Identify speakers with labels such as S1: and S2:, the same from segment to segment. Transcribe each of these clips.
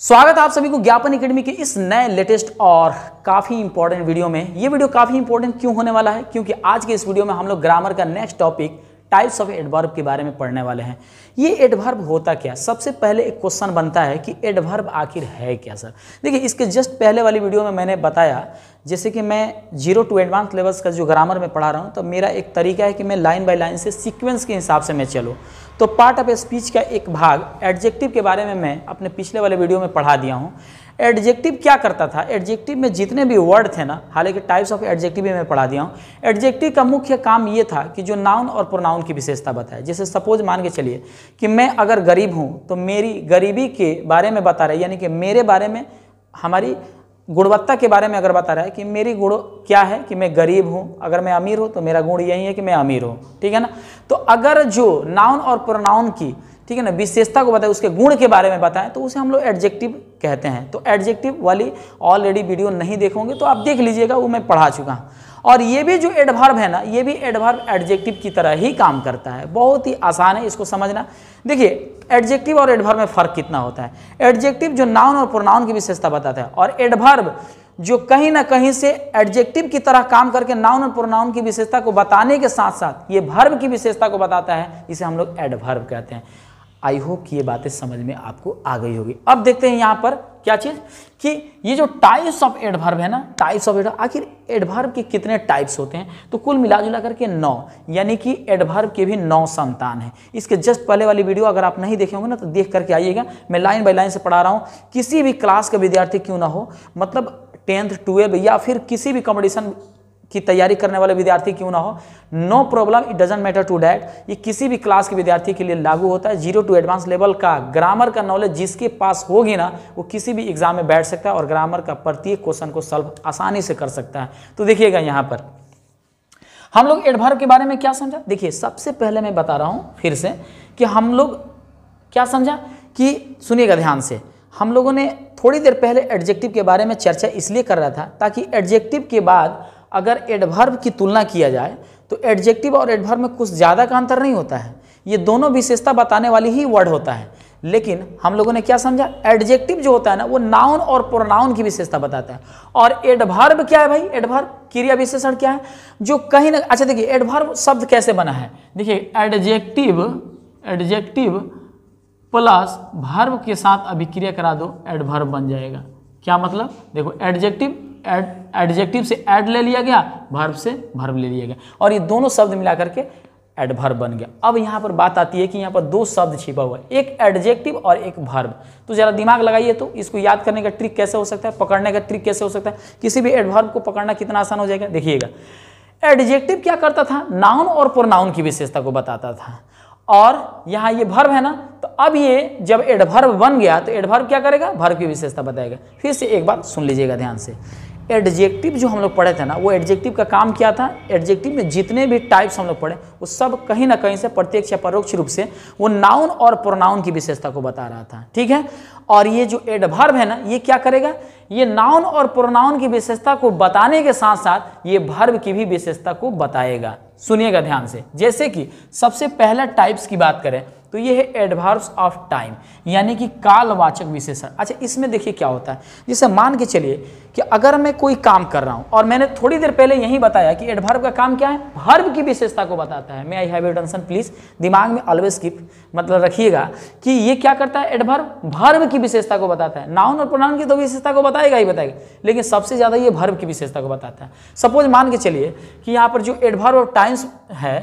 S1: स्वागत है आप सभी को ज्ञापन एकेडमी के इस नए लेटेस्ट और काफ़ी इंपॉर्टेंट वीडियो में ये वीडियो काफ़ी इंपॉर्टेंट क्यों होने वाला है क्योंकि आज के इस वीडियो में हम लोग ग्रामर का next topic types of adverb के बारे में पढ़ने वाले हैं ये एडवर्ब होता क्या सबसे पहले एक क्वेश्चन बनता है कि एडवर्ब आखिर है क्या सर देखिए इसके जस्ट पहले वाली वीडियो में मैंने बताया जैसे कि मैं जीरो टू एडवांस लेवल्स का जो ग्रामर में पढ़ा रहा हूँ तो मेरा एक तरीका है कि मैं लाइन बाई लाइन से सिक्वेंस के हिसाब से मैं चलूँ तो पार्ट ऑफ स्पीच का एक भाग एडजेक्टिव के बारे में मैं अपने पिछले वाले वीडियो में पढ़ा दिया हूँ एडजेक्टिव क्या करता था एडजेक्टिव में जितने भी वर्ड थे ना हालांकि टाइप्स ऑफ एडजेक्टिव भी मैं पढ़ा दिया हूँ एडजेक्टिव का मुख्य काम ये था कि जो नाउन और प्रोनाउन की विशेषता बताए जैसे सपोज मान के चलिए कि मैं अगर गरीब हूँ तो मेरी गरीबी के बारे में बता रहा है यानी कि मेरे बारे में हमारी गुणवत्ता के बारे में अगर बता रहा है कि मेरी गुण क्या है कि मैं गरीब हूँ अगर मैं अमीर हूँ तो मेरा गुण यही है कि मैं अमीर हूँ ठीक है ना तो अगर जो नाउन और प्रोनाउन की ठीक है ना विशेषता को बताए उसके गुण के बारे में बताएं तो उसे हम लोग एडजेक्टिव कहते हैं तो एडजेक्टिव वाली ऑलरेडी वीडियो नहीं देखोगे तो आप देख लीजिएगा वो मैं पढ़ा चुका हूँ और ये भी जो एडभर्व है ना ये भी एडभर्व एडजेक्टिव की तरह ही काम करता है बहुत ही आसान है इसको समझना देखिए एडजेक्टिव और एडभर्व में फ़र्क कितना होता है एडजेक्टिव जो नाउन और प्रोनाउन की विशेषता बताता है और एडभर्व जो कहीं ना कहीं से एडजेक्टिव की तरह काम करके नाउन और प्रोनाउन की विशेषता को बताने के साथ साथ ये भर्व की विशेषता को बताता है इसे हम लोग एडभर्व कहते हैं आई होप कि ये बातें समझ में आपको आ गई होगी अब देखते हैं यहाँ पर क्या चीज़ कि ये जो टाइप्स ऑफ एडभर्व है ना टाइप्स ऑफ एडभर्व आखिर एडभर्व के कितने टाइप्स होते हैं तो कुल मिला जुला करके नौ यानी कि एडभर्व के भी नौ संतान हैं इसके जस्ट पहले वाली वीडियो अगर आप नहीं देखे होंगे ना तो देख करके आइएगा मैं लाइन बाई लाइन से पढ़ा रहा हूँ किसी भी क्लास का विद्यार्थी क्यों ना हो मतलब टेंथ ट्वेल्व या फिर किसी भी कॉम्पिटिशन की तैयारी करने वाले विद्यार्थी क्यों ना हो no problem it doesn't matter to that ये किसी भी क्लास के विद्यार्थी के लिए लागू होता है जीरो टू एडवांस लेवल का ग्रामर का नॉलेज जिसके पास होगी ना वो किसी भी एग्जाम में बैठ सकता है और ग्रामर का प्रत्येक क्वेश्चन को सॉल्व आसानी से कर सकता है तो देखिएगा यहाँ पर हम लोग एडभर के बारे में क्या समझा देखिए सबसे पहले मैं बता रहा हूँ फिर से कि हम लोग क्या समझा कि सुनिएगा ध्यान से हम लोगों ने थोड़ी देर पहले एडजेक्टिव के बारे में चर्चा इसलिए कर रहा था ताकि एडजेक्टिव के बाद अगर एडभर्व की तुलना किया जाए तो एडजेक्टिव और एडभर्व में कुछ ज़्यादा का अंतर नहीं होता है ये दोनों विशेषता बताने वाली ही वर्ड होता है लेकिन हम लोगों ने क्या समझा एडजेक्टिव जो होता है ना वो नाउन और प्रोनाउन की विशेषता बताता है और एडभर्व क्या है भाई एडभर्व क्रिया विशेषण क्या है जो कहीं ना अच्छा देखिए एडभर्व शब्द कैसे बना है देखिए एडजेक्टिव एडजेक्टिव प्लस भर्व के साथ अभिक्रिया करा दो एडभर्व बन जाएगा क्या मतलब देखो एडजेक्टिव एडजेक्टिव से एड ले लिया गया भर्व से भर्व ले लिया गया और ये दोनों शब्द मिला करके एडभर्व बन गया अब यहाँ पर बात आती है कि यहाँ पर दो शब्द छिपा हुआ है एक एडजेक्टिव और एक भर्व तो ज़रा दिमाग लगाइए तो इसको याद करने का ट्रिक कैसे हो सकता है पकड़ने का ट्रिक कैसे हो सकता है किसी भी एडभर्व को पकड़ना कितना आसान हो जाएगा देखिएगा एडजेक्टिव क्या करता था नाउन और प्रोनाउन की विशेषता को बताता था और यहाँ ये भर्व है ना तो अब ये जब एडभर्व बन गया तो एडभर्व क्या करेगा भर्व की विशेषता बताएगा फिर से एक बार सुन लीजिएगा ध्यान से एडजेक्टिव जो हम लोग पढ़े थे ना वो एडजेक्टिव का काम क्या था एडजेक्टिव में जितने भी टाइप्स हम लोग पढ़े वो सब कहीं ना कहीं से प्रत्यक्ष या परोक्ष रूप से वो नाउन और प्रोनाउन की विशेषता को बता रहा था ठीक है और ये जो एडभर्व है ना ये क्या करेगा ये नाउन और प्रोनाउन की विशेषता को बताने के साथ साथ ये भर्व की भी विशेषता को बताएगा सुनिएगा ध्यान से जैसे कि सबसे पहला टाइप्स की बात करें तो ये है एडवर्ब्स ऑफ टाइम यानी कि कालवाचक विशेषण अच्छा इसमें देखिए क्या होता है जैसे मान के चलिए कि अगर मैं कोई काम कर रहा हूँ और मैंने थोड़ी देर पहले यही बताया कि एडवर्ब का काम क्या है भर्व की विशेषता को बताता है मैं आई हैव टेंशन प्लीज दिमाग में ऑलवेज कीप मतलब रखिएगा कि ये क्या करता है एडवर्ब भर्व की विशेषता को बताता है नाउन और प्रोनाउन की तो विशेषता को बताएगा ही बताएगा लेकिन सबसे ज़्यादा ये भर्व की विशेषता को बताता है सपोज मान के चलिए कि यहाँ पर जो एडवर्ब ऑफ टाइम्स है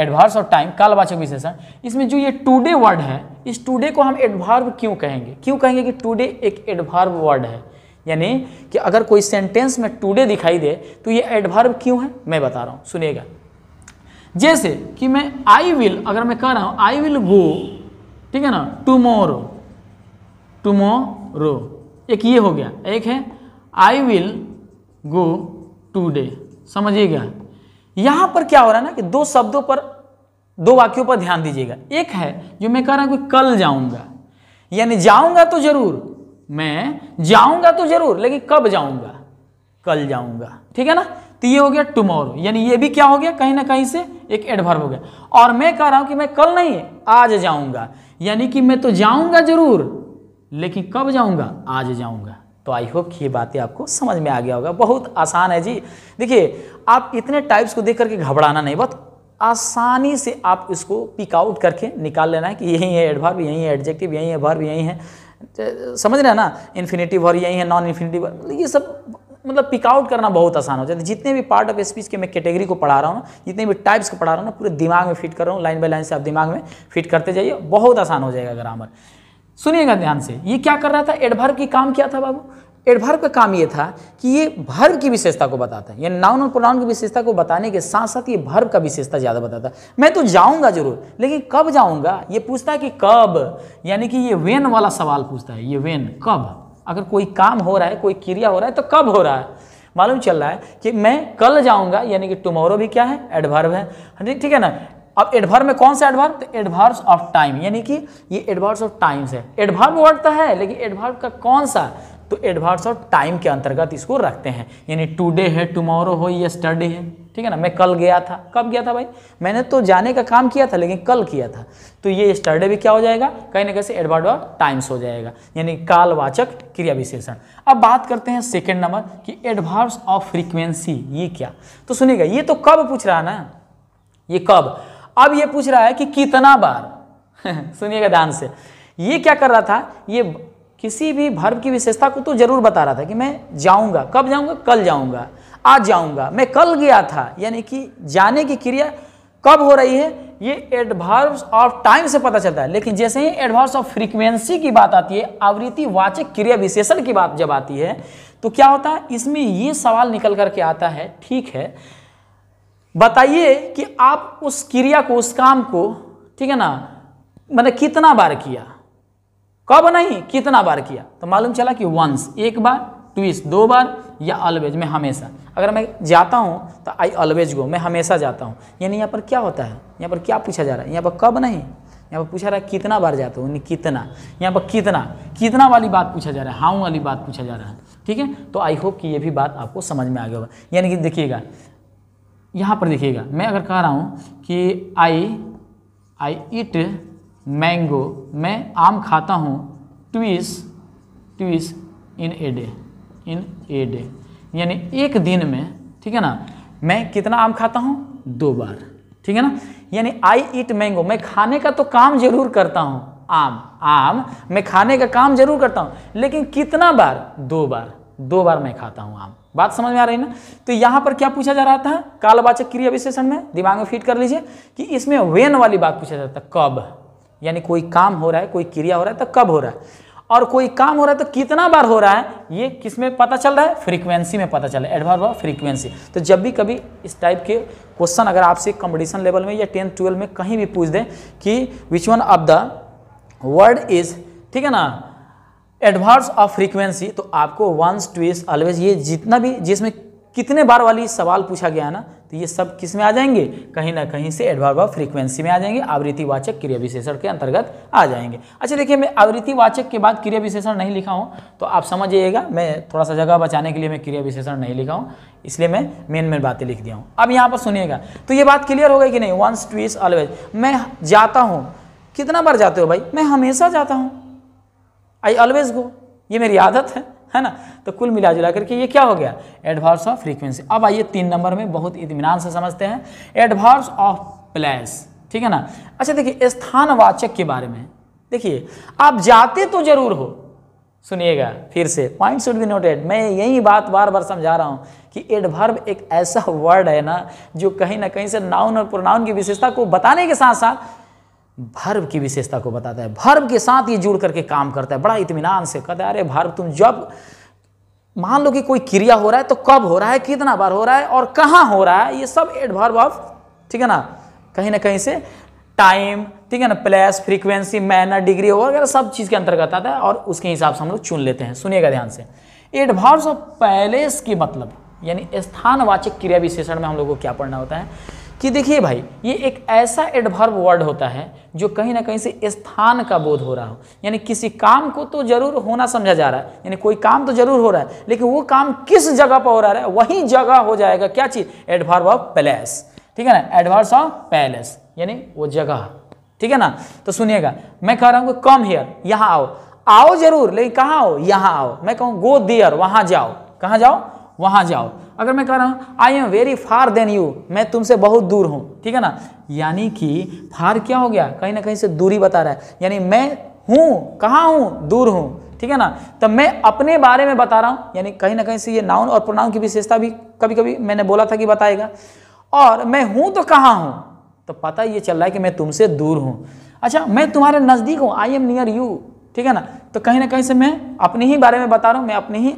S1: एडवार्स और टाइम कालवाचक विशेषण इसमें जो ये टूडे वर्ड है इस टूडे को हम एडभार्व क्यों कहेंगे क्यों कहेंगे कि टूडे एक एडभार्व वर्ड है यानी कि अगर कोई सेंटेंस में टूडे दिखाई दे तो ये एडभार्व क्यों है मैं बता रहा हूँ सुनिएगा जैसे कि मैं आई विल अगर मैं कह रहा हूँ आई विल गो ठीक है ना टू टुमोरो एक ये हो गया एक है आई विल गो टूडे समझिएगा यहाँ पर क्या हो रहा है ना कि दो शब्दों पर दो वाक्यों पर ध्यान दीजिएगा एक है जो मैं कह रहा हूं कि कल जाऊंगा यानी जाऊंगा तो जरूर मैं जाऊंगा तो जरूर लेकिन कब जाऊंगा कल जाऊंगा ठीक है ना तो ये हो गया टुमोरो यानी ये भी क्या हो गया कहीं ना कहीं से एक एडवर्ब हो गया और मैं कह रहा हूं कि मैं कल नहीं आज जाऊंगा यानी कि मैं तो जाऊंगा जरूर लेकिन कब जाऊंगा आज जाऊंगा तो आई होप ये बातें आपको समझ में आ गया होगा बहुत आसान है जी देखिए आप इतने टाइप्स को देख करके घबराना नहीं बहुत आसानी से आप इसको आउट करके निकाल लेना है कि यही है भी यही है एडजेक्टिव यही है भी यही है समझ रहे हैं ना इन्फिनेटिव भर यही है नॉन इन्फिनेटिव भर ये सब मतलब पिक आउट करना बहुत आसान हो जाता है जितने भी पार्ट ऑफ स्पीच के मैं कैटेगरी को पढ़ा रहा हूँ जितने भी टाइप्स को पढ़ा रहा हूँ ना पूरे दिमाग में फिट कर रहा हूँ लाइन बाई लाइन से आप दिमाग में फिट करते जाइए बहुत आसान हो जाएगा ग्रामर सुनिएगा ध्यान से ये क्या कर रहा था एडभर्ब की काम क्या था बाबू एडभर्व का काम ये था कि ये भर्व की विशेषता को बताता है यानी नाउन और प्रोनाउन की विशेषता को बताने के साथ साथ ये भर्व का विशेषता ज़्यादा बताता है मैं तो जाऊँगा जरूर लेकिन कब जाऊँगा ये पूछता है कि कब यानी कि ये वेन वाला सवाल पूछता है ये वेन कब अगर कोई काम हो रहा है कोई क्रिया हो रहा है तो कब हो रहा है मालूम चल रहा है कि मैं कल जाऊँगा यानी कि टुमोरो भी क्या है एडभर्व है हाँ ठीक है ना अब एडभर्व में कौन सा एडभर्व तो एडभर्व ऑफ टाइम यानी कि ये एडभर्व ऑफ टाइम्स है एडभर्व वर्ड तो है लेकिन एडभर्व का कौन सा तो एडवांस और टाइम के अंतर्गत इसको रखते हैं यानी टुडे है टुमारो हो या स्टडे है ठीक है ना मैं कल गया था कब गया था भाई मैंने तो जाने का काम किया था लेकिन कल किया था तो ये स्टर्डे भी क्या हो जाएगा कहीं ना कहीं से एडवर्ड और टाइम्स हो जाएगा यानी कालवाचक क्रिया विशेषण अब बात करते हैं सेकंड नंबर कि एडवर्स ऑफ फ्रीक्वेंसी ये क्या तो सुनिएगा ये तो कब पूछ रहा है ना ये कब अब ये पूछ रहा है कि कितना बार सुनिएगा ध्यान से ये क्या कर रहा था ये किसी भी भर्व की विशेषता को तो जरूर बता रहा था कि मैं जाऊंगा कब जाऊंगा कल जाऊंगा आज जाऊंगा मैं कल गया था यानी कि जाने की क्रिया कब हो रही है ये एडवर्ब्स ऑफ टाइम से पता चलता है लेकिन जैसे ही एडवर्ब्स ऑफ फ्रीक्वेंसी की बात आती है आवृत्ति वाचक क्रिया विशेषण की बात जब आती है तो क्या होता है इसमें ये सवाल निकल करके आता है ठीक है बताइए कि आप उस क्रिया को उस काम को ठीक है ना मैंने कितना बार किया कब नहीं कितना बार किया तो मालूम चला कि वंस एक बार ट्विस्ट दो बार या ऑलवेज मैं हमेशा अगर मैं जाता हूँ तो आई ऑलवेज गो मैं हमेशा जाता हूँ यानी यहाँ पर क्या होता है यहाँ पर क्या पूछा जा रहा है यहाँ पर कब नहीं यहाँ पर पूछा रहा है कितना बार जाते हो यानी कितना यहाँ पर कितना कितना वाली बात पूछा जा रहा है हाउ वाली बात पूछा जा रहा है ठीक है तो आई होप कि ये भी बात आपको समझ में आ गया होगा यानी कि देखिएगा यहाँ पर देखिएगा मैं अगर कह रहा हूँ कि आई आई इट मैंगो मैं आम खाता हूँ twice twice in a day in a day यानी एक दिन में ठीक है ना मैं कितना आम खाता हूँ दो बार ठीक है ना यानी आई ईट मैंगो मैं खाने का तो काम जरूर करता हूँ आम आम मैं खाने का काम जरूर करता हूँ लेकिन कितना बार दो बार दो बार मैं खाता हूँ आम बात समझ में आ रही ना तो यहाँ पर क्या पूछा जा रहा था कालवाचक क्रिया विशेषण में दिमाग में फिट कर लीजिए कि इसमें वेन वाली बात पूछा जाता है कब यानी कोई काम हो रहा है कोई क्रिया हो रहा है तो कब हो रहा है और कोई काम हो रहा है तो कितना बार हो रहा है ये किस में पता चल रहा है फ्रीक्वेंसी में पता चल रहा है एडवर्ब ऑफ फ्रीक्वेंसी तो जब भी कभी इस टाइप के क्वेश्चन अगर आपसे कंपटीशन लेवल में या टेंथ ट्वेल्व में कहीं भी पूछ दें कि which one of the word is ठीक है ना एडवर्स ऑफ फ्रीक्वेंसी तो आपको वंस ट्विस्ट ऑलवेज ये जितना भी जिसमें कितने बार वाली सवाल पूछा गया ना तो ये सब किस में आ जाएंगे कहीं ना कहीं से एडवर्ब ऑफ फ्रीक्वेंसी में आ जाएंगे आवृत्ति वाचक क्रिया विशेषण के अंतर्गत आ जाएंगे अच्छा देखिए मैं आवृत्ति वाचक के बाद क्रिया विशेषण नहीं लिखा हूँ तो आप समझिएगा मैं थोड़ा सा जगह बचाने के लिए मैं क्रिया विशेषण नहीं लिखा हूँ इसलिए मैं मेन मेन बातें लिख दिया हूँ अब यहाँ पर सुनिएगा तो ये बात क्लियर हो गई कि नहीं वंस ट्वीस ऑलवेज मैं जाता हूँ कितना बार जाते हो भाई मैं हमेशा जाता हूँ आई ऑलवेज गो ये मेरी आदत है है ना तो कुल मिला जुला करके ये क्या हो गया एडवर्स ऑफ फ्रीक्वेंसी अब आइए तीन नंबर में बहुत इतमान से समझते हैं एडवर्स ऑफ प्लेस ठीक है ना अच्छा देखिए स्थानवाचक के बारे में देखिए आप जाते तो जरूर हो सुनिएगा फिर से पॉइंट शुड बी नोटेड मैं यही बात बार बार समझा रहा हूँ कि एडवर्ब एक ऐसा वर्ड है ना जो कहीं ना कहीं से नाउन और प्रोनाउन की विशेषता को बताने के साथ साथ भर्व की विशेषता को बताता है भर्व के साथ ये जुड़ करके काम करता है बड़ा इतमान से कहता है अरे भर्व तुम जब मान लो कि कोई क्रिया हो रहा है तो कब हो रहा है कितना बार हो रहा है और कहाँ हो रहा है ये सब एडभर्व ऑफ ठीक है ना कहीं ना कहीं से टाइम ठीक है ना प्लेस फ्रीक्वेंसी मैनर डिग्री वगैरह सब चीज़ के अंतर्गत आता है और उसके हिसाब से हम लोग चुन लेते हैं सुनिएगा ध्यान से भर्व ऑफ पैलेस की मतलब यानी स्थानवाचक क्रिया विशेषण में हम लोग को क्या पढ़ना होता है कि देखिए भाई ये एक ऐसा एडभर्व वर्ड होता है जो कहीं ना कहीं से स्थान का बोध हो रहा हो यानी किसी काम को तो जरूर होना समझा जा रहा है यानी कोई काम तो जरूर हो रहा है लेकिन वो काम किस जगह पर हो रहा है वही जगह हो जाएगा क्या चीज़ एडभर्व ऑफ पैलेस ठीक है ना एडवर्स ऑफ पैलेस यानी वो जगह ठीक है ना तो सुनिएगा मैं कह रहा हूँ कम हेयर यहाँ आओ आओ जरूर लेकिन कहाँ आओ यहाँ आओ मैं कहूँ गो दियर वहाँ जाओ कहाँ जाओ वहाँ जाओ अगर मैं कह रहा हूँ I am very far than you मैं तुमसे बहुत दूर हूँ ठीक है ना यानी कि फार क्या हो गया कहीं ना कहीं से दूरी बता रहा है यानी मैं हूँ कहाँ हूँ दूर हूँ ठीक है ना तो मैं अपने बारे में बता रहा हूँ यानी कहीं ना कहीं से ये नाउन और प्रोनाउन की विशेषता भी कभी कभी मैंने बोला था कि बताएगा और मैं हूँ तो कहाँ हूँ तो पता ये चल रहा है कि मैं तुमसे दूर हूँ अच्छा मैं तुम्हारे नज़दीक हूँ आई एम नियर यू ठीक है ना तो कहीं ना कहीं से मैं अपने ही बारे में बता रहा हूँ मैं अपने ही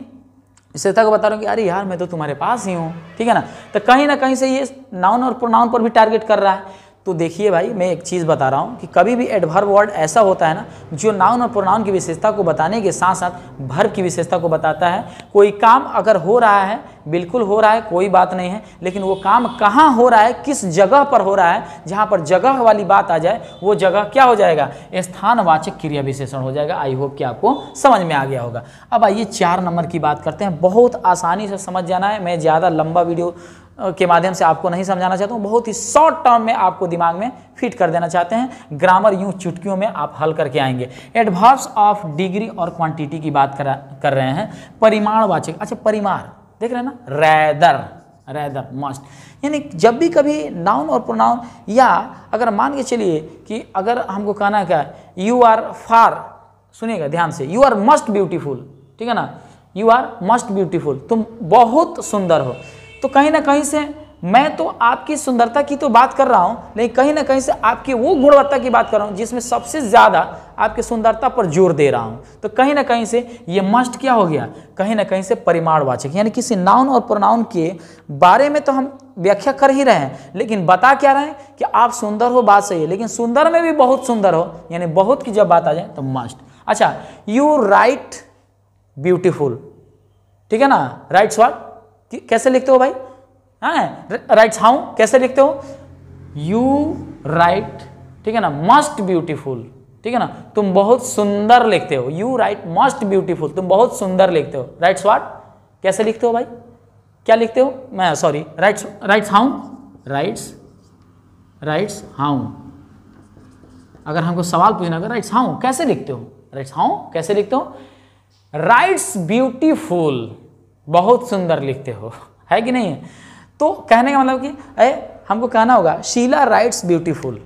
S1: श्रेता को बता रहा हूँ कि अरे यार मैं तो तुम्हारे पास ही हूँ ठीक है ना तो कहीं ना कहीं से ये नाउन और प्रोनाउन पर भी टारगेट कर रहा है तो देखिए भाई मैं एक चीज़ बता रहा हूँ कि कभी भी एडभर्व वर्ड ऐसा होता है ना जो नाउन और प्रोनाउन की विशेषता को बताने के साथ साथ भर्व की विशेषता को बताता है कोई काम अगर हो रहा है बिल्कुल हो रहा है कोई बात नहीं है लेकिन वो काम कहाँ हो रहा है किस जगह पर हो रहा है जहाँ पर जगह वाली बात आ जाए वो जगह क्या हो जाएगा स्थानवाचक क्रिया विशेषण हो जाएगा आई होप कि आपको समझ में आ गया होगा अब आइए चार नंबर की बात करते हैं बहुत आसानी से समझ जाना है मैं ज़्यादा लंबा वीडियो के माध्यम से आपको नहीं समझाना चाहता हूँ बहुत ही शॉर्ट टर्म में आपको दिमाग में फिट कर देना चाहते हैं ग्रामर यूँ चुटकियों में आप हल करके आएंगे एडवर्ब्स ऑफ डिग्री और क्वांटिटी की बात कर, कर रहे हैं परिमाण वाचक अच्छा परिमाण देख रहे हैं ना रैदर रैदर मस्ट यानी जब भी कभी नाउन और प्रोनाउन या अगर मान के चलिए कि अगर हमको कहना है क्या यू आर फार सुनिएगा ध्यान से यू आर मस्ट ब्यूटीफुल ठीक है ना यू आर मस्ट ब्यूटीफुल तुम बहुत सुंदर हो तो कहीं ना कहीं से मैं तो आपकी सुंदरता की तो बात कर रहा हूं लेकिन कहीं ना कहीं से आपकी वो गुणवत्ता की बात कर रहा हूं जिसमें सबसे ज़्यादा आपकी सुंदरता पर जोर दे रहा हूं तो कहीं ना कहीं से ये मस्ट क्या हो गया कहीं ना कहीं से परिमाणवाचक यानी किसी नाउन और प्रोनाउन के बारे में तो हम व्याख्या कर ही रहे हैं लेकिन बता क्या रहे हैं कि आप सुंदर हो बात सही है लेकिन सुंदर में भी बहुत सुंदर हो यानी बहुत की जब बात आ जाए तो मस्ट अच्छा यू राइट ब्यूटिफुल ठीक है ना राइट स्वाट कैसे लिखते हो भाई हाँ राइट हाउ कैसे लिखते हो यू राइट ठीक है ना मस्ट ब्यूटीफुल ठीक है ना तुम बहुत सुंदर लिखते हो यू राइट मस्ट ब्यूटीफुल तुम बहुत सुंदर लिखते हो राइट वाट कैसे लिखते हो भाई क्या लिखते हो मैं sorry write write how writes writes how अगर हमको सवाल पूछना होगा राइट्स हाउ कैसे लिखते हो राइट्स हाउ कैसे लिखते हो राइट्स ब्यूटीफुल बहुत सुंदर लिखते हो है कि नहीं है तो कहने का मतलब कि अरे हमको कहना होगा शीला राइट्स ब्यूटीफुल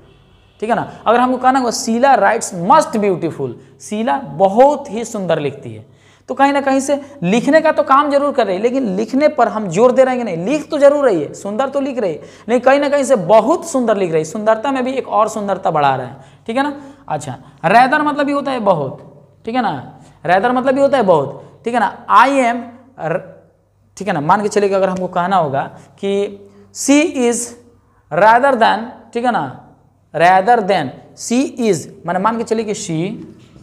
S1: ठीक है ना अगर हमको कहना होगा Sheela writes must beautiful Sheela बहुत ही सुंदर लिखती है तो कहीं ना कहीं से लिखने का तो काम जरूर कर रही है लेकिन लिखने पर हम जोर दे रहे हैं कि नहीं लिख तो जरूर रही है सुंदर तो लिख रही है लेकिन कहीं ना कहीं से बहुत सुंदर लिख रही है सुंदरता में भी एक और सुंदरता बढ़ा रहे हैं ठीक है ना अच्छा रैदर मतलब भी होता है बहुत ठीक है ना रैदर मतलब भी होता है बहुत ठीक है ना आई एम ठीक है ना मान के चलिए अगर हमको कहना होगा कि सी इज़ रैदर देन ठीक है ना रैदर देन सी इज़ मैंने मान के चलिए कि शी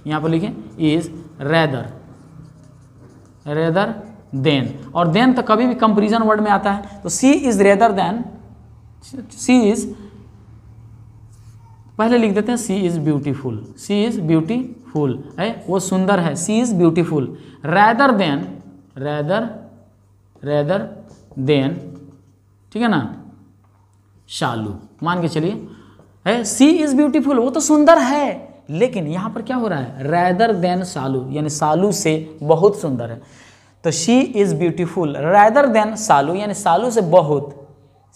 S1: यहाँ पर लिखें इज़ रैदर रैदर देन और देन तो कभी भी कंपेरिजन वर्ड में आता है तो she is rather than she is पहले लिख देते हैं she is beautiful she is beautiful है वो सुंदर है she is beautiful rather than rather rather than ठीक है ना शालू मान के चलिए है सी इज़ ब्यूटीफुल वो तो सुंदर है लेकिन यहां पर क्या हो रहा है रैदर देन सालू यानी सालू से बहुत सुंदर है तो she is beautiful rather than Salu यानी सालू से बहुत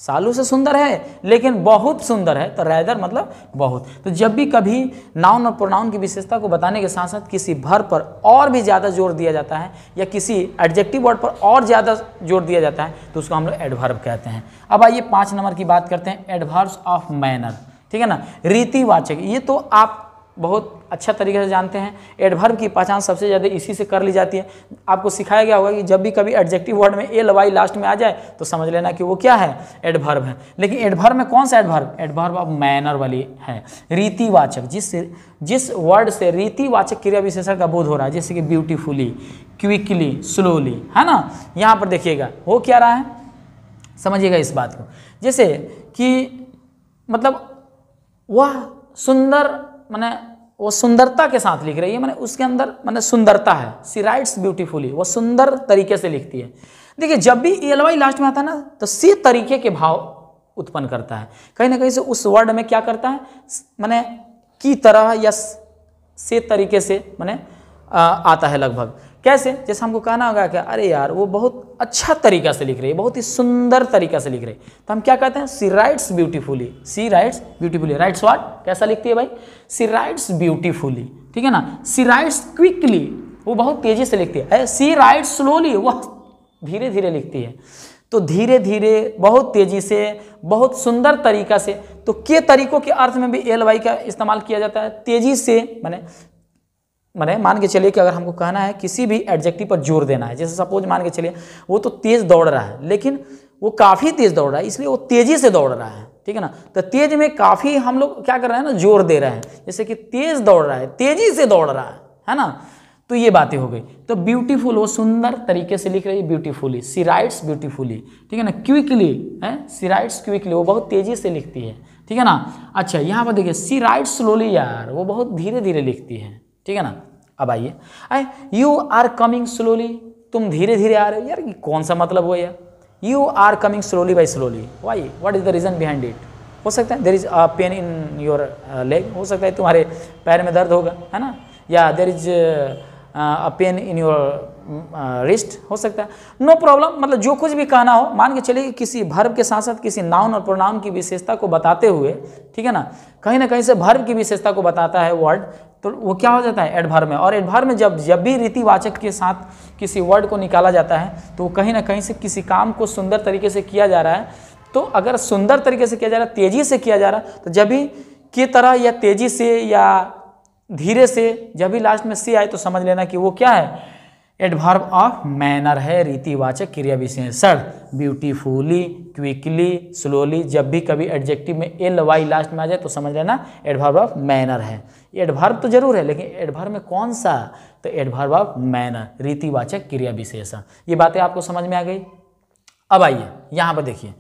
S1: सालू से सुंदर है लेकिन बहुत सुंदर है तो रैदर मतलब बहुत तो जब भी कभी नाउन और प्रोनाउन की विशेषता को बताने के साथ साथ किसी भर पर और भी ज़्यादा जोर दिया जाता है या किसी एडजेक्टिव वर्ड पर और ज़्यादा जोर दिया जाता है तो उसको हम लोग एडवर्ब कहते हैं अब आइए पाँच नंबर की बात करते हैं एडवर्ब्स ऑफ मैनर ठीक है ना रीतिवाचक ये तो आप बहुत अच्छा तरीके से जानते हैं एडभर्व की पहचान सबसे ज़्यादा इसी से कर ली जाती है आपको सिखाया गया होगा कि जब भी कभी एडजेक्टिव वर्ड में ए लवाई लास्ट में आ जाए तो समझ लेना कि वो क्या है एडभर्व है लेकिन एडभर्व में कौन सा एडभर्व एडभर्व अब मैनर वाली है रीतिवाचक जिस जिस वर्ड से रीतिवाचक क्रिया विशेषण का बोध हो रहा है जैसे कि ब्यूटीफुली क्विकली स्लोली है ना यहाँ पर देखिएगा हो क्या रहा है समझिएगा इस बात को जैसे कि मतलब वह सुंदर मैंने वो सुंदरता के साथ लिख रही है मैंने उसके अंदर मैंने सुंदरता है सी राइट्स ब्यूटीफुली वो सुंदर तरीके से लिखती है देखिए जब भी एल वाई लास्ट में आता है ना तो सी तरीके के भाव उत्पन्न करता है कहीं ना कहीं से उस वर्ड में क्या करता है मैंने की तरह या से तरीके से मैंने आता है लगभग कैसे जैसे हमको कहना होगा कि अरे यार वो बहुत अच्छा तरीका से लिख रही है बहुत ही सुंदर तरीका से लिख रही है तो हम क्या कहते हैं she writes beautifully she writes beautifully writes what कैसा लिखती है भाई सी राइट्स ब्यूटीफुली ठीक है ना सी राइट्स क्विकली वो बहुत तेजी से लिखती है सी राइट्स स्लोली वह धीरे धीरे लिखती है तो धीरे धीरे बहुत तेज़ी से बहुत सुंदर तरीका से तो के तरीकों के अर्थ में भी एल वाई का इस्तेमाल किया जाता है तेज़ी से मैंने मैंने मान के चलिए कि अगर हमको कहना है किसी भी एडजेक्टिव पर जोर देना है जैसे सपोज मान के चलिए वो तो तेज़ दौड़ रहा है लेकिन वो काफ़ी तेज़ दौड़ रहा है इसलिए वो तेज़ी से दौड़ रहा है ठीक है ना तो तेज में काफ़ी हम लोग क्या कर रहे हैं ना जोर दे रहे हैं जैसे कि तेज़ दौड़ रहा है तेज़ी से दौड़ रहा है है ना तो ये बातें हो गई तो ब्यूटीफुल वो सुंदर तरीके से लिख रही है ब्यूटीफुली सी राइट्स ब्यूटीफुली ठीक है ना क्विकली है सी राइट्स क्विकली वो बहुत तेज़ी से लिखती है ठीक है ना अच्छा यहाँ पर देखिए सी राइट्स स्लोली यार वो बहुत धीरे धीरे लिखती है ठीक है ना अब आइए आए यू आर कमिंग स्लोली तुम धीरे धीरे आ रहे हो यार कौन सा मतलब हुआ यार you are coming slowly by slowly why what is the reason behind it हो सकता है there is a pain in your leg हो सकता है तुम्हारे पैर में दर्द होगा है ना या there is a pain in your wrist हो सकता है नो no प्रॉब्लम मतलब जो कुछ भी कहना हो मान के चलिए किसी भर्व के साथ साथ किसी नाउन और प्रोनाउन की विशेषता को बताते हुए ठीक है ना कहीं ना कहीं से भर्व की विशेषता को बताता है वर्ड तो वो क्या हो जाता है एडभार में और एडभार में जब जब भी रीतिवाचक के साथ किसी वर्ड को निकाला जाता है तो वो कहीं ना कहीं से किसी काम को सुंदर तरीके से किया जा रहा है तो अगर सुंदर तरीके से किया जा रहा है तेज़ी से किया जा रहा है तो जब भी की तरह या तेज़ी से या धीरे से जब भी लास्ट में सी आए तो समझ लेना कि वो क्या है एडभर्व ऑफ मैनर है रीतिवाचक क्रिया विशेषण ब्यूटीफुली क्विकली स्लोली जब भी कभी एडजेक्टिव में एल वाई लास्ट में आ जाए तो समझ लेना एडभार्ब ऑफ मैनर है एडभर्व तो जरूर है लेकिन एडभर्व में कौन सा तो एडभार्ब ऑफ मैनर रीतिवाचक क्रिया विशेषण ये बातें आपको समझ में आ गई अब आइए यहाँ पर देखिए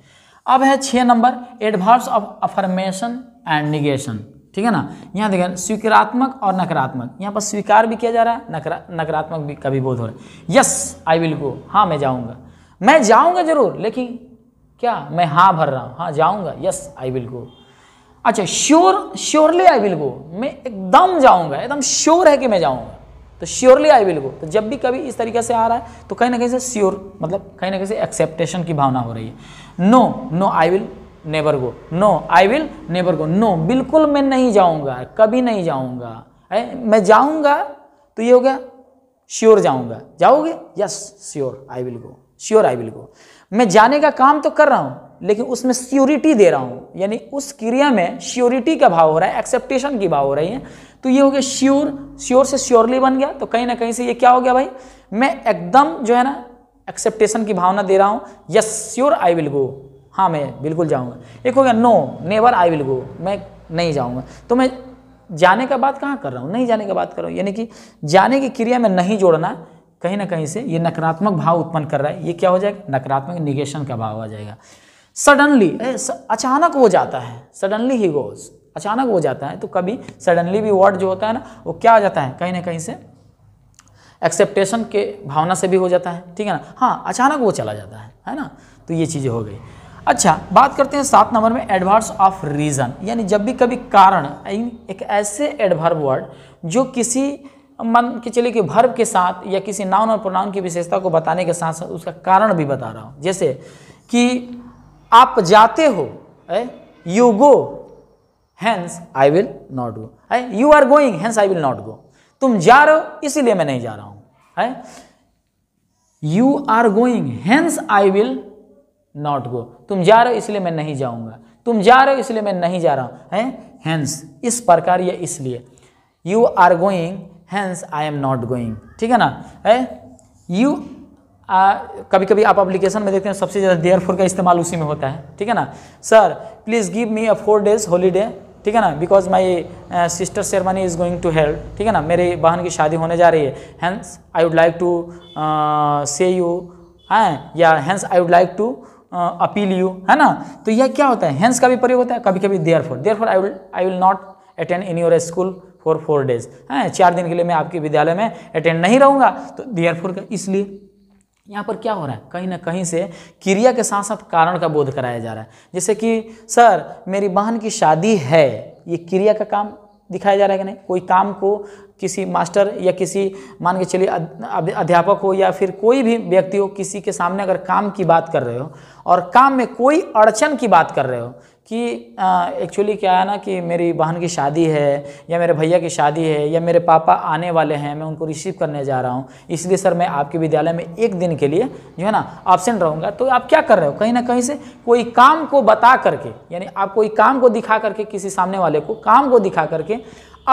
S1: अब है छः नंबर adverbs of affirmation and negation ठीक है ना यहाँ देखें स्वीकारात्मक और नकारात्मक यहाँ पर स्वीकार भी किया जा रहा है नकरा नकारात्मक भी कभी बोध हो रहा है यस आई विल गो हाँ मैं जाऊँगा मैं जाऊँगा जरूर लेकिन क्या मैं हाँ भर रहा हूँ हाँ जाऊँगा यस आई विल गो अच्छा sure surely I will go मैं एकदम जाऊँगा एकदम श्योर है कि मैं जाऊँगा तो श्योरली आई विल गो तो जब भी कभी इस तरीके से आ रहा है तो कहीं ना कहीं से श्योर मतलब कहीं ना कहीं से एक्सेप्टेशन की भावना हो रही है no no I will never go no I will never go no बिल्कुल मैं नहीं जाऊंगा कभी नहीं जाऊंगा मैं जाऊंगा तो ये हो गया श्योर जाऊंगा जाओगे yes sure I will go sure I will go मैं जाने का काम तो कर रहा हूं लेकिन उसमें श्योरिटी दे रहा हूं यानी उस क्रिया में श्योरिटी का भाव हो रहा है एक्सेप्टेशन की भाव हो रही है तो ये हो गया श्योर श्योर से श्योरली बन गया तो कहीं ना कहीं से ये क्या हो गया भाई मैं एकदम जो है ना एक्सेप्टेशन की भावना दे रहा हूँ yes sure I will go हाँ मैं बिल्कुल जाऊँगा एक हो गया no never I will go मैं नहीं जाऊँगा तो मैं जाने का बात कहाँ कर रहा हूँ नहीं जाने का बात कर रहा हूँ यानी कि जाने की क्रिया में नहीं जोड़ना कहीं ना कहीं से ये नकारात्मक भाव उत्पन्न कर रहा है ये क्या हो जाएगा नकारात्मक निगेशन का भाव आ जाएगा सडनली अचानक वो जाता है सडनली ही गोज अचानक वो जाता है तो कभी सडनली भी वर्ड जो होता है ना वो क्या आ जाता है कहीं ना कहीं से एक्सेप्टेशन के भावना से भी हो जाता है ठीक है ना हाँ अचानक वो चला जाता है है ना तो ये चीज़ें हो गई अच्छा बात करते हैं सात नंबर में एडवर्स ऑफ रीज़न यानी जब भी कभी कारण एक ऐसे एडवर्ब वर्ड जो किसी मन के चलिए कि भर्व के साथ या किसी नाउन और प्रोनाउन की विशेषता को बताने के साथ साथ उसका कारण भी बता रहा हूँ जैसे कि आप जाते हो you go hence I will not go है you are going hence I will not go तुम जा रहे हो इसीलिए मैं नहीं जा रहा हूँ है you are going hence I will not go तुम जा रहे हो इसलिए मैं नहीं जाऊँगा तुम जा रहे हो इसलिए मैं नहीं जा रहा हूं हैं हैंस इस प्रकार या इसलिए you are going hence I am not going ठीक है ना है यू आ, कभी कभी आप एप्लीकेशन में देखते हैं सबसे ज़्यादा देयर फोर का इस्तेमाल उसी में होता है ठीक है ना sir please give me a four days holiday ठीक है ना because my sister sherwani is going to help ठीक है ना मेरे बहन की शादी होने जा रही है hence I would like to say you हैं या hence I would like to appeal you है ना तो यह क्या होता है हैंस का भी प्रयोग होता है कभी कभी therefore therefore I will I will not attend in your school for four days है चार दिन के लिए मैं आपके विद्यालय में अटेंड नहीं रहूँगा तो देयर फोर का इसलिए यहाँ पर क्या हो रहा है कहीं ना कहीं से क्रिया के साथ साथ कारण का बोध कराया जा रहा है जैसे कि सर मेरी बहन की शादी है ये क्रिया का काम दिखाया जा रहा है कि नहीं कोई काम को किसी मास्टर या किसी मान के चलिए अध्यापक हो या फिर कोई भी व्यक्ति हो किसी के सामने अगर काम की बात कर रहे हो और काम में कोई अड़चन की बात कर रहे हो कि एक्चुअली क्या है ना कि मेरी बहन की शादी है या मेरे भैया की शादी है या मेरे पापा आने वाले हैं मैं उनको रिसीव करने जा रहा हूँ इसलिए सर मैं आपके विद्यालय में एक दिन के लिए जो है ना एबसेंट रहूँगा तो आप क्या कर रहे हो कहीं ना कहीं से कोई काम को बता करके यानी आप कोई काम को दिखा करके किसी सामने वाले को काम को दिखा करके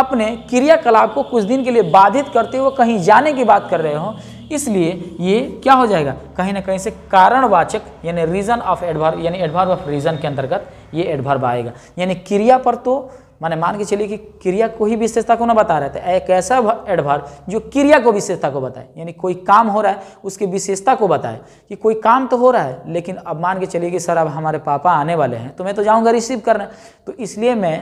S1: अपने क्रियाकलाप को कुछ दिन के लिए बाधित करते हुए कहीं जाने की बात कर रहे हो इसलिए ये क्या हो जाएगा कहीं ना कहीं से कारणवाचक यानी रीज़न ऑफ एडवर्ब यानी एडवर्ब ऑफ रीज़न के अंतर्गत ये एडवर्ब आएगा यानी क्रिया पर तो माने मान के चलिए कि क्रिया को ही विशेषता को ना बता रहे थे तो एक ऐसा एडवर्ब जो क्रिया को विशेषता को बताए यानी कोई काम हो रहा है उसकी विशेषता को बताए कि कोई काम तो हो रहा है लेकिन अब मान के चलिए कि सर अब हमारे पापा आने वाले हैं तो मैं तो जाऊँगा रिसीव करना तो इसलिए मैं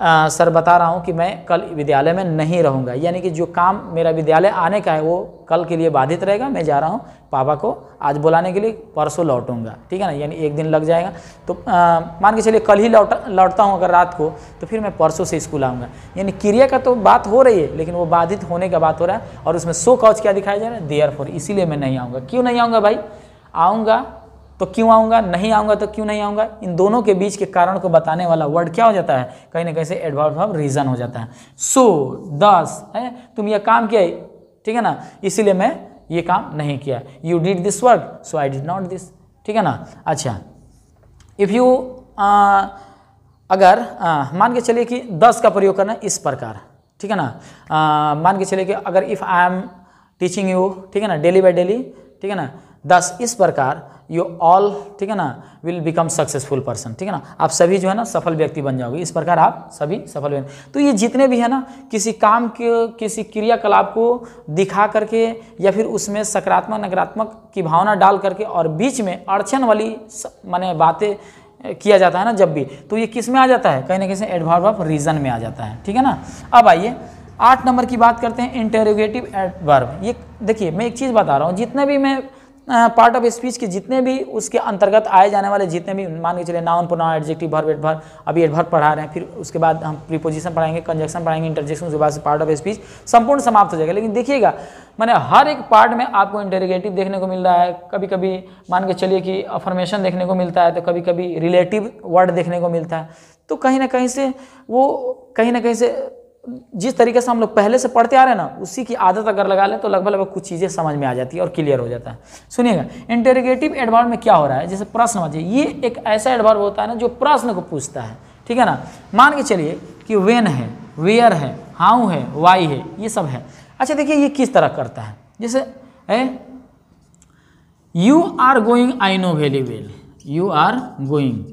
S1: आ, सर बता रहा हूँ कि मैं कल विद्यालय में नहीं रहूँगा यानी कि जो काम मेरा विद्यालय आने का है वो कल के लिए बाधित रहेगा मैं जा रहा हूँ पापा को आज बुलाने के लिए परसों लौटूंगा ठीक है ना यानी एक दिन लग जाएगा तो आ, मान के चलिए कल ही लौट लौटता हूँ अगर रात को तो फिर मैं परसों से स्कूल आऊँगा यानी क्रिया का तो बात हो रही है लेकिन वो बाधित होने का बात हो रहा है और उसमें सो कौच क्या दिखाया जा रहा है देयर इसीलिए मैं नहीं आऊँगा क्यों नहीं आऊँगा भाई आऊँगा तो क्यों आऊँगा नहीं आऊँगा तो क्यों नहीं आऊंगा इन दोनों के बीच के कारण को बताने वाला वर्ड क्या हो जाता है कहीं ना कहीं से एडवर्ब ऑफ रीज़न हो जाता है सो so, दस है तुम यह काम किया ठीक है ना इसीलिए मैं ये काम नहीं किया you did this work so I did not this ठीक है ना अच्छा इफ़ यू अगर मान के चलिए कि दस का प्रयोग करना इस प्रकार ठीक है ना मान के चलिए कि अगर if I am teaching you ठीक है ना डेली बाय डेली ठीक है ना दस इस प्रकार यू ऑल ठीक है ना विल बिकम सक्सेसफुल पर्सन ठीक है ना आप सभी जो है ना सफल व्यक्ति बन जाओगे इस प्रकार आप सभी सफल बन तो ये जितने भी है ना किसी काम के किसी क्रियाकलाप को दिखा करके या फिर उसमें सकारात्मक नकारात्मक की भावना डाल करके और बीच में अड़चन वाली माने बातें किया जाता है ना जब भी तो ये किस में आ जाता है कहीं ना कहीं एडवर्ब ऑफ रीजन में आ जाता है ठीक है ना अब आइए आठ नंबर की बात करते हैं इंटेरोगेटिव एडवर्ब ये देखिए मैं एक चीज़ बता रहा हूँ जितने भी मैं पार्ट ऑफ स्पीच के जितने भी उसके अंतर्गत आए जाने वाले जितने भी मान के चले नाउन प्रोनाउन एडजेक्टिव भर वेट भर अभी एड भर पढ़ा रहे हैं फिर उसके बाद हम प्रीपोजिशन पढ़ाएंगे कंजक्शन पढ़ाएंगे इंटरजेक्शन उसके बाद से पार्ट ऑफ स्पीच संपूर्ण समाप्त हो जाएगा लेकिन देखिएगा मैंने हर एक पार्ट में आपको इंटरगेटिव देखने को मिल रहा है कभी कभी मान के चलिए कि अफॉर्मेशन देखने को मिलता है तो कभी कभी रिलेटिव वर्ड देखने को मिलता है तो कहीं ना कहीं से वो कहीं ना कहीं से जिस तरीके से हम लोग पहले से पढ़ते आ रहे हैं ना उसी की आदत अगर लगा लें तो लगभग लगभग कुछ चीज़ें समझ में आ जाती है और क्लियर हो जाता है सुनिएगा इंटेरोगेटिव एडवर्ब में क्या हो रहा है जैसे प्रश्न वाच्य ये एक ऐसा एडवर्ब होता है ना जो प्रश्न को पूछता है ठीक है ना मान के चलिए कि वेन है वेयर है हाउ है वाई है ये सब है अच्छा देखिए ये किस तरह करता है जैसे है you are going I know very well you are going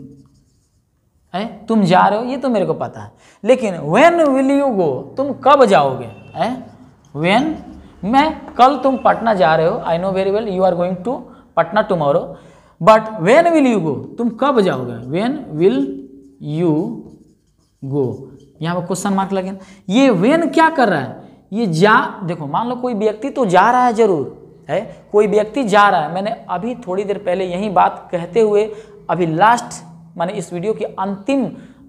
S1: तुम जा रहे हो ये तो मेरे को पता है लेकिन वेन विल यू गो तुम कब जाओगे वेन मैं कल तुम पटना जा रहे हो I know very well you are going to Patna tomorrow but when will you go तुम कब जाओगे वेन विल यू गो यहाँ पर क्वेश्चन मार्क लगे ये वेन क्या कर रहा है ये जा देखो मान लो कोई व्यक्ति तो जा रहा है जरूर है कोई व्यक्ति जा रहा है मैंने अभी थोड़ी देर पहले यही बात कहते हुए अभी लास्ट माने इस वीडियो की अंतिम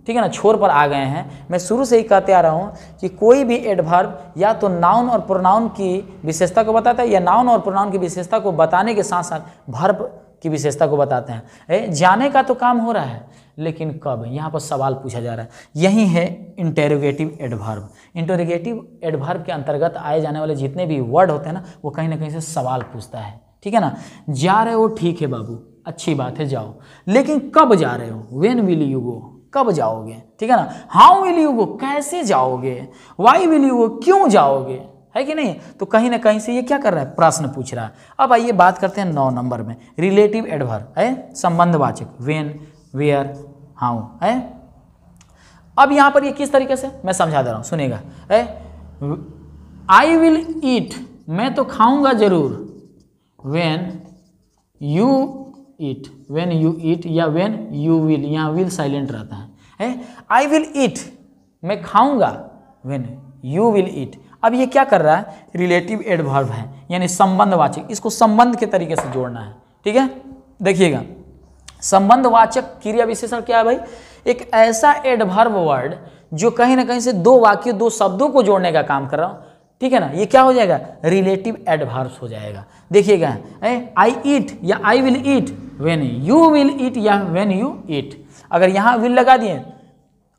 S1: ठीक है ना छोर पर आ गए हैं मैं शुरू से ही कहते आ रहा हूँ कि कोई भी एडभर्व या तो नाउन और प्रोनाउन की विशेषता को बताता है या नाउन और प्रोनाउन की विशेषता को बताने के साथ साथ भर्ब की विशेषता को बताते हैं ए, जाने का तो काम हो रहा है लेकिन कब यहाँ पर सवाल पूछा जा रहा है यही है इंटेरोगेटिव एडभर्व इंटेरोगेटिव एडभर्व के अंतर्गत आए जाने वाले जितने भी वर्ड होते हैं ना वो कहीं ना कहीं से सवाल पूछता है ठीक है ना जा रहे हो ठीक है बाबू अच्छी बात है जाओ लेकिन कब जा रहे हो वेन विल यू गो कब जाओगे ठीक है ना हाउ विल यू गो कैसे जाओगे वाई विल यू गो क्यों जाओगे है कि नहीं तो कहीं ना कहीं से ये क्या कर रहा है प्रश्न पूछ रहा है अब आइए बात करते हैं नौ नंबर में रिलेटिव एडभर है संबंधवाचक वेन वेयर हाउ है अब यहां पर ये किस तरीके से मैं समझा दे रहा हूं सुनेगा है आई विल ईट मैं तो खाऊंगा जरूर when you eat when you eat या वेन यू विल यहाँ विल साइलेंट रहता है आई विल ईट मैं खाऊंगा वेन यू विल ईट अब ये क्या कर रहा है रिलेटिव एडवर्ब है यानी संबंधवाचक इसको संबंध के तरीके से जोड़ना है ठीक है देखिएगा संबंधवाचक क्रिया विशेषण क्या है भाई एक ऐसा एडवर्ब वर्ड जो कहीं ना कहीं से दो वाक्य दो शब्दों को जोड़ने का काम कर रहा हूँ ठीक है ना ये क्या हो जाएगा रिलेटिव एडभर्व हो जाएगा देखिएगा आई ईट या I will eat when you will eat या वेन यू ईट अगर यहाँ विल लगा दिए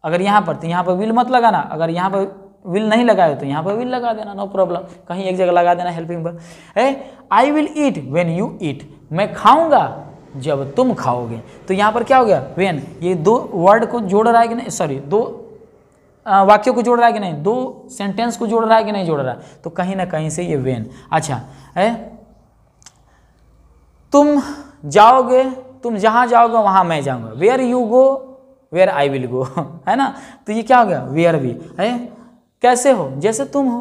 S1: अगर यहाँ पर तो यहाँ पर विल मत लगाना अगर यहाँ पर विल नहीं लगाए तो यहाँ पर विल लगा देना नो प्रॉब्लम कहीं एक जगह लगा देना हेल्पिंग पर ए I will eat when you eat मैं खाऊंगा जब तुम खाओगे तो यहाँ पर क्या हो गया वेन ये दो वर्ड को जोड़ रहा है कि नहीं सॉरी दो वाक्यों को जोड़ रहा है कि नहीं दो सेंटेंस को जोड़ रहा है कि नहीं जोड़ रहा है तो कहीं ना कहीं से ये वेन अच्छा है तुम जाओगे तुम जहाँ जाओगे वहाँ मैं जाऊँगा where you go where I will go है ना तो ये क्या हो गया वेयर वी है कैसे हो जैसे तुम हो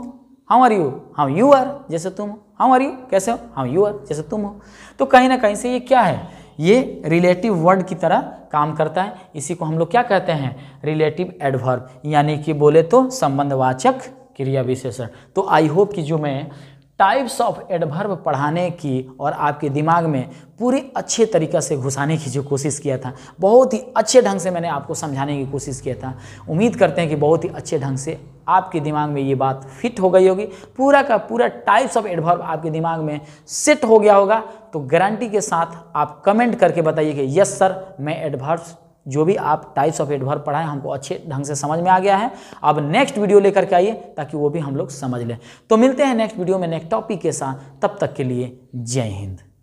S1: how are you how you are जैसे तुम हो हाउ आर यू कैसे हो हाउ यू आर जैसे तुम हो तो कहीं ना कहीं से ये क्या है ये रिलेटिव वर्ड की तरह काम करता है इसी को हम लोग क्या कहते हैं रिलेटिव एडवर्ब यानी कि बोले तो संबंधवाचक क्रिया विशेषण तो आई होप कि जो मैं टाइप्स ऑफ एडभर्व पढ़ाने की और आपके दिमाग में पूरी अच्छे तरीक़े से घुसाने की जो कोशिश किया था बहुत ही अच्छे ढंग से मैंने आपको समझाने की कोशिश किया था उम्मीद करते हैं कि बहुत ही अच्छे ढंग से आपके दिमाग में ये बात फिट हो गई होगी पूरा का पूरा टाइप्स ऑफ एडभर्व आपके दिमाग में सेट हो गया होगा तो गारंटी के साथ आप कमेंट करके बताइए कि यस सर मैं एडभर्व जो भी आप टाइप्स ऑफ एडवर्ब पढ़ाएं हमको अच्छे ढंग से समझ में आ गया है अब नेक्स्ट वीडियो लेकर के आइए ताकि वो भी हम लोग समझ लें तो मिलते हैं नेक्स्ट वीडियो में नेक्स्ट टॉपिक के साथ तब तक के लिए जय हिंद